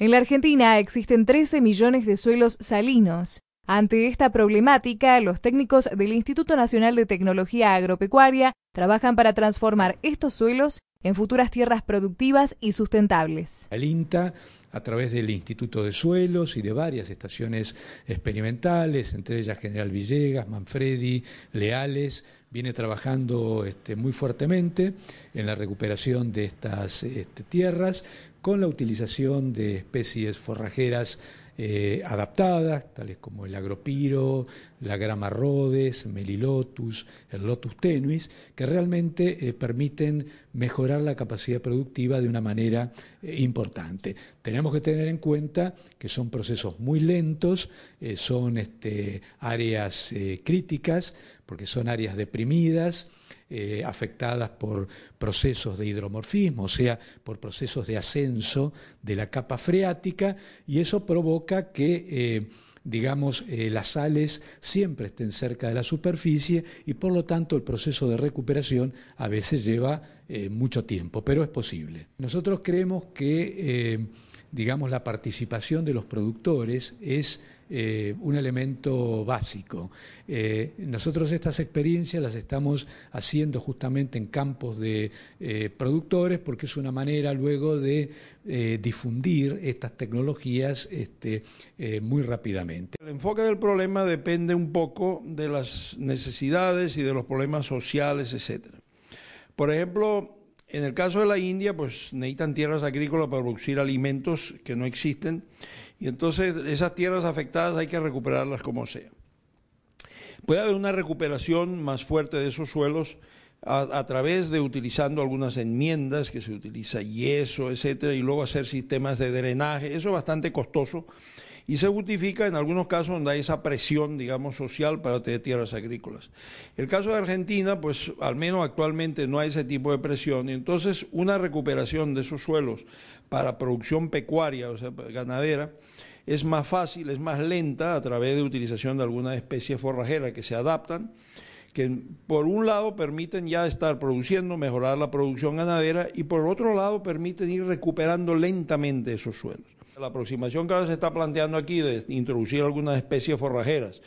En la Argentina existen 13 millones de suelos salinos. Ante esta problemática, los técnicos del Instituto Nacional de Tecnología Agropecuaria trabajan para transformar estos suelos en futuras tierras productivas y sustentables a través del Instituto de Suelos y de varias estaciones experimentales, entre ellas General Villegas, Manfredi, Leales, viene trabajando este, muy fuertemente en la recuperación de estas este, tierras con la utilización de especies forrajeras eh, adaptadas, tales como el agropiro, la grama rhodes, melilotus, el lotus tenuis, que realmente eh, permiten mejorar la capacidad productiva de una manera eh, importante tenemos que tener en cuenta que son procesos muy lentos, eh, son este, áreas eh, críticas, porque son áreas deprimidas, eh, afectadas por procesos de hidromorfismo, o sea, por procesos de ascenso de la capa freática, y eso provoca que digamos, las sales siempre estén cerca de la superficie y por lo tanto el proceso de recuperación a veces lleva mucho tiempo, pero es posible. Nosotros creemos que digamos, la participación de los productores es eh, un elemento básico. Eh, nosotros estas experiencias las estamos haciendo justamente en campos de eh, productores porque es una manera luego de difundir estas tecnologías este, muy rápidamente. El enfoque del problema depende un poco de las necesidades y de los problemas sociales, etc. Por ejemplo, en el caso de la India, pues necesitan tierras agrícolas para producir alimentos que no existen y entonces esas tierras afectadas hay que recuperarlas como sea. Puede haber una recuperación más fuerte de esos suelos a, través de utilizando algunas enmiendas que se utiliza yeso, etcétera, y luego hacer sistemas de drenaje. Eso es bastante costoso y se justifica en algunos casos donde hay esa presión, digamos, social para tener tierras agrícolas. El caso de Argentina, pues al menos actualmente no hay ese tipo de presión, y entonces una recuperación de esos suelos para producción pecuaria, o sea, ganadera, es más fácil, es más lenta a través de utilización de algunas especies forrajeras que se adaptan que por un lado permiten ya estar produciendo, mejorar la producción ganadera y por otro lado permiten ir recuperando lentamente esos suelos. La aproximación que ahora se está planteando aquí de introducir algunas especies forrajeras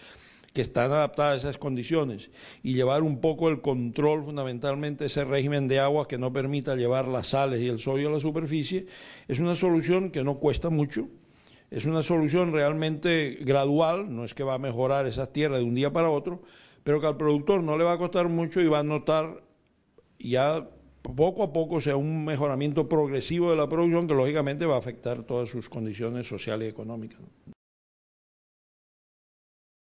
que están adaptadas a esas condiciones y llevar un poco el control fundamentalmente ese régimen de agua que no permita llevar las sales y el sodio a la superficie, es una solución que no cuesta mucho, es una solución realmente gradual, no es que va a mejorar esas tierras de un día para otro, pero que al productor no le va a costar mucho y va a notar ya poco a poco sea un mejoramiento progresivo de la producción que lógicamente va a afectar todas sus condiciones sociales y económicas.